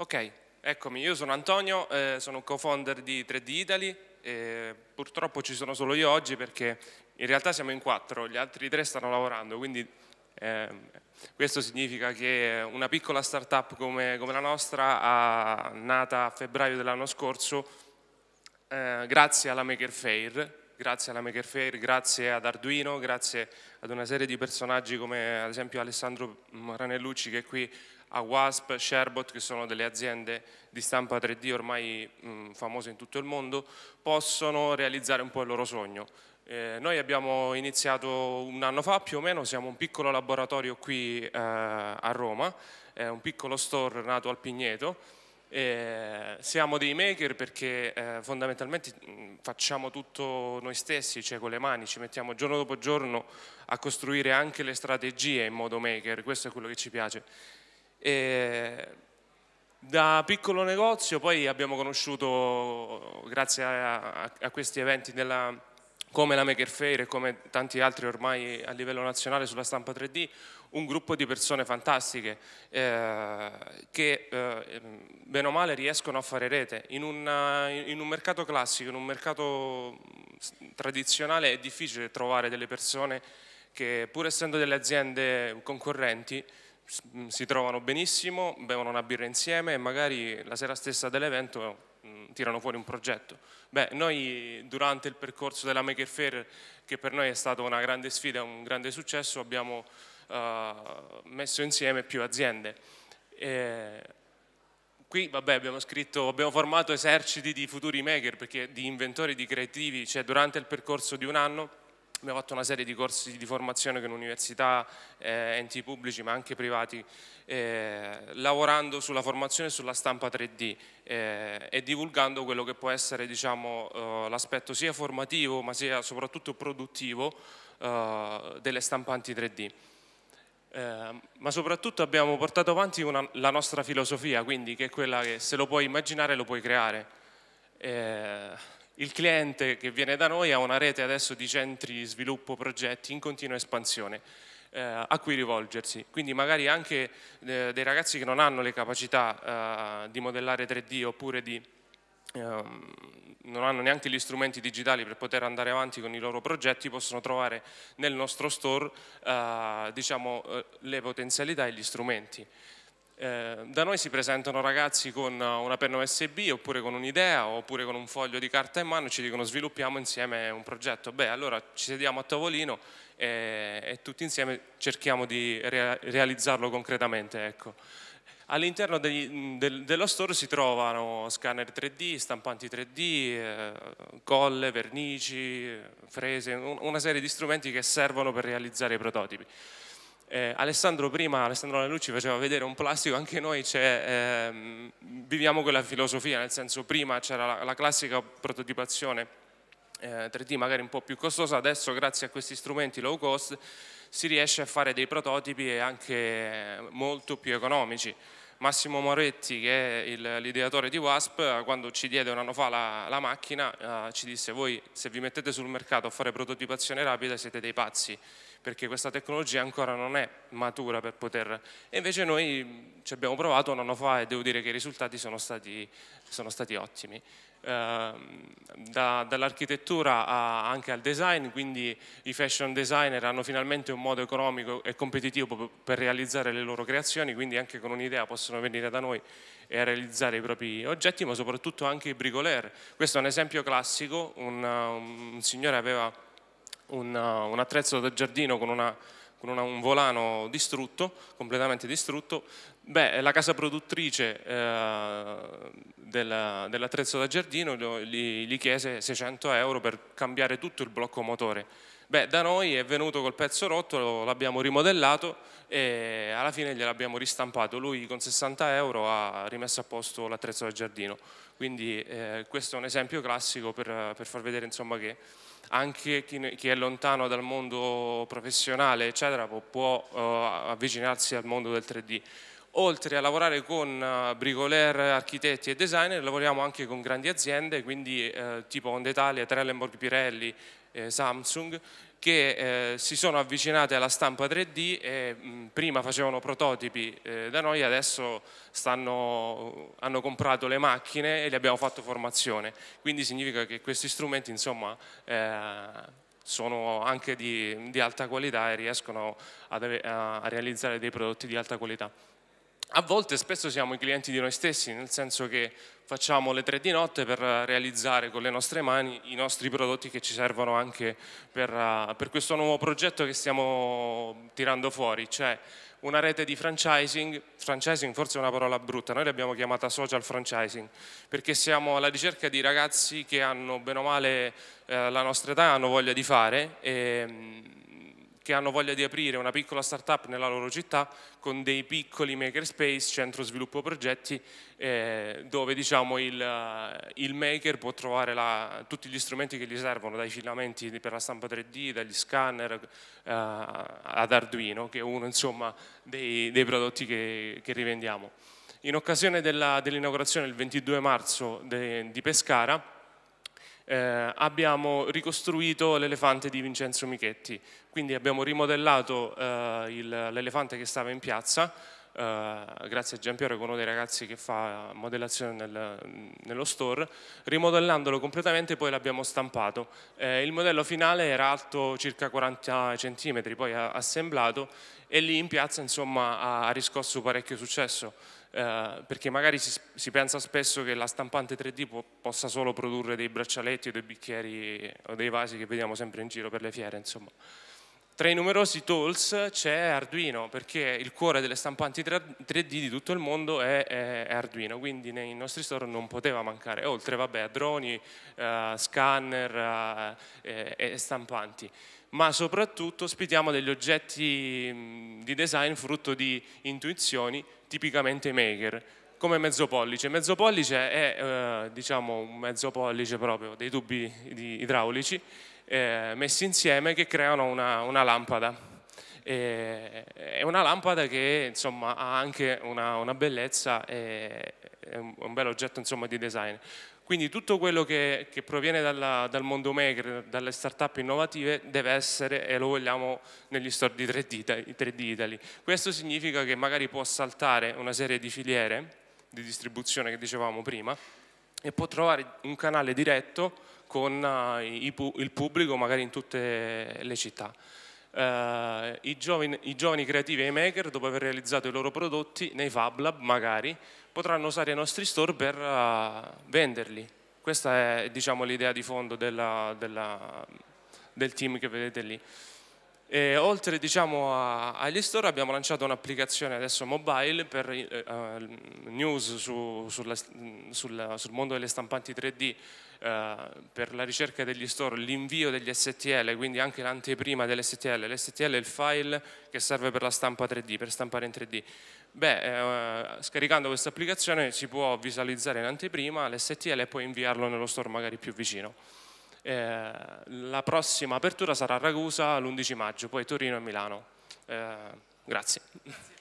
Ok, eccomi, io sono Antonio, eh, sono co-founder di 3D Italy, eh, purtroppo ci sono solo io oggi perché in realtà siamo in quattro, gli altri tre stanno lavorando, quindi eh, questo significa che una piccola startup come, come la nostra, ha, nata a febbraio dell'anno scorso, eh, grazie alla Maker Fair, grazie alla Maker Fair, grazie ad Arduino, grazie ad una serie di personaggi come ad esempio Alessandro Ranellucci che è qui a WASP, Sherbot, che sono delle aziende di stampa 3D ormai mh, mm, famose in tutto il mondo, possono realizzare un po' il loro sogno. Eh, noi abbiamo iniziato un anno fa più o meno, siamo un piccolo laboratorio qui eh, a Roma, è un piccolo store nato al Pigneto. Eh, siamo dei maker perché eh, fondamentalmente mm, facciamo tutto noi stessi, cioè con le mani, ci mettiamo giorno dopo giorno a costruire anche le strategie in modo maker, questo è quello che ci piace. E da piccolo negozio poi abbiamo conosciuto, grazie a, a questi eventi della, come la Maker Fair e come tanti altri ormai a livello nazionale sulla stampa 3D, un gruppo di persone fantastiche eh, che eh, bene o male riescono a fare rete. In, una, in, un mercato classico, in un mercato tradizionale è difficile trovare delle persone che pur essendo delle aziende concorrenti Mm, si trovano benissimo, bevono una birra insieme e magari la sera stessa dell'evento mm, tirano fuori un progetto. Beh, noi durante il percorso della Maker Fair, che per noi è stata una grande sfida, un grande successo, abbiamo eh, messo insieme più aziende. E qui vabbè, abbiamo, scritto, abbiamo formato eserciti di futuri maker, perché di inventori, di creativi, cioè durante il percorso di un anno abbiamo fatto una serie di corsi di formazione con università, eh, enti pubblici ma anche privati, eh, lavorando sulla formazione e sulla stampa 3D eh, e divulgando quello che può essere diciamo, eh, l'aspetto sia formativo ma sia soprattutto produttivo eh, delle stampanti 3D. Eh, ma soprattutto abbiamo portato avanti una, la nostra filosofia, quindi che è quella che se lo puoi immaginare lo puoi creare il cliente che viene da noi ha una rete adesso di centri di sviluppo progetti in continua espansione eh, a cui rivolgersi, quindi magari anche eh, dei ragazzi che non hanno le capacità eh, di modellare 3D oppure di, ehm, non hanno neanche gli strumenti digitali per poter andare avanti con i loro progetti possono trovare nel nostro store eh, diciamo, eh, le potenzialità e gli strumenti. Eh, da noi si presentano ragazzi con eh, una penna USB oppure con un'idea oppure con un foglio di carta in mano e ci dicono sviluppiamo insieme un progetto. Beh, allora ci sediamo a tavolino e, e tutti insieme cerchiamo di rea realizzarlo concretamente. Ecco. All'interno del, dello store si trovano scanner 3D, stampanti 3D, eh, colle, vernici, frese, un, una serie di strumenti che servono per realizzare i prototipi. Eh, Alessandro prima, Alessandro Lalucci faceva vedere un plastico, anche noi ehm, viviamo quella filosofia, nel senso prima c'era la, la, classica prototipazione eh, 3D magari un po' più costosa, adesso grazie a questi strumenti low cost si riesce a fare dei prototipi anche eh, molto più economici. Massimo Moretti, che è l'ideatore di WASP, quando ci diede un anno fa la, la macchina, eh, ci disse voi se vi mettete sul mercato a fare prototipazione rapida siete dei pazzi perché questa tecnologia ancora non è matura per poter... E invece noi ci abbiamo provato un anno fa e devo dire che i risultati sono stati, sono stati ottimi. Ehm, da, dall'architettura anche al design, quindi i fashion designer hanno finalmente un modo economico e competitivo per realizzare le loro creazioni, quindi anche con un'idea possono venire da noi e realizzare i propri oggetti, ma soprattutto anche i bricoleur. Questo è un esempio classico, un, un signore aveva un, uh, un attrezzo del giardino con, una, con una, un volano distrutto, completamente distrutto, beh, la casa produttrice eh, del, dell'attrezzo da giardino gli, gli chiese 600 euro per cambiare tutto il blocco motore Beh, da noi è venuto col pezzo rotto, l'abbiamo rimodellato e alla fine gliel'abbiamo ristampato. Lui con 60 euro ha rimesso a posto l'attrezzo da giardino. Quindi eh, questo è un esempio classico per, per far vedere insomma, che anche chi, chi, è lontano dal mondo professionale eccetera, può, può uh, avvicinarsi al mondo del 3D. Oltre a lavorare con eh, bricoleur, architetti e designer, lavoriamo anche con grandi aziende, quindi eh, tipo Onda Italia, Trellenborg Pirelli, eh, Samsung che eh, si sono avvicinate alla stampa 3D e mh, mm, prima facevano prototipi eh, da noi, adesso stanno, hanno comprato le macchine e le abbiamo fatto formazione. Quindi significa che questi strumenti insomma, eh, sono anche di, di, alta qualità e riescono a, eh, a realizzare dei prodotti di alta qualità a volte spesso siamo i clienti di noi stessi, nel senso che facciamo le tre di notte per realizzare con le nostre mani i nostri prodotti che ci servono anche per, eh, per questo nuovo progetto che stiamo tirando fuori, cioè una rete di franchising, franchising forse è una parola brutta, noi l'abbiamo chiamata social franchising, perché siamo alla ricerca di ragazzi che hanno bene o male eh, la nostra età, hanno voglia di fare e, ehm, che hanno voglia di aprire una piccola startup nella loro città con dei piccoli makerspace, centro sviluppo progetti, eh, dove diciamo, il, eh, il, maker può trovare la, tutti gli strumenti che gli servono, dai filamenti per la stampa 3D, dagli scanner eh, ad Arduino, che è uno insomma, dei, dei, prodotti che, che rivendiamo. In occasione dell'inaugurazione dell il 22 marzo de, di Pescara, eh, abbiamo ricostruito l'elefante di Vincenzo Michetti, quindi abbiamo rimodellato eh, l'elefante che stava in piazza, eh, grazie a Giampiero che è uno dei ragazzi che fa modellazione nel, nello store, rimodellandolo completamente poi l'abbiamo stampato. Eh, il modello finale era alto circa 40 cm, poi assemblato e lì in piazza insomma, ha riscosso parecchio successo. Eh, perché magari si, si, pensa spesso che la stampante 3D po possa solo produrre dei braccialetti o dei bicchieri o dei vasi che vediamo sempre in giro per le fiere, insomma. Tra i numerosi tools c'è Arduino, perché il cuore delle stampanti 3D di tutto il mondo è, è, è Arduino, quindi nei nostri store non poteva mancare, oltre vabbè, a droni, uh, scanner uh, e, e stampanti ma soprattutto ospitiamo degli oggetti mm, di design frutto di intuizioni tipicamente maker, come mezzo pollice. Mezzo pollice è eh, diciamo un mezzo pollice proprio dei tubi idraulici eh, messi insieme che creano una, una lampada. E, è una lampada che insomma, ha anche una, una bellezza e è un, un bel oggetto insomma, di design. Quindi tutto quello che, che proviene dalla, dal mondo maker, dalle start-up innovative, deve essere, e lo vogliamo negli store di 3D, 3D Italy. Questo significa che magari può saltare una serie di filiere di distribuzione che dicevamo prima e può trovare un canale diretto con eh, il pubblico magari in tutte le città. Uh, i, giovani, i, giovani, creativi e i maker, dopo aver realizzato i loro prodotti, nei Fab Lab magari, potranno usare i nostri store per uh, venderli. Questa è diciamo, l'idea di fondo della, della, del team che vedete lì. E oltre diciamo, agli store abbiamo lanciato un'applicazione adesso mobile per eh, eh news su, sulla, sul, sul, mondo delle stampanti 3D eh, per la ricerca degli store, l'invio degli STL, quindi anche l'anteprima dell'STL. L'STL è il file che serve per la stampa 3D, per stampare in 3D. Beh, eh, scaricando questa applicazione si può visualizzare in anteprima l'STL e poi inviarlo nello store magari più vicino. Eh, la prossima apertura sarà a Ragusa l'11 maggio, poi Torino e Milano. Eh, grazie. grazie.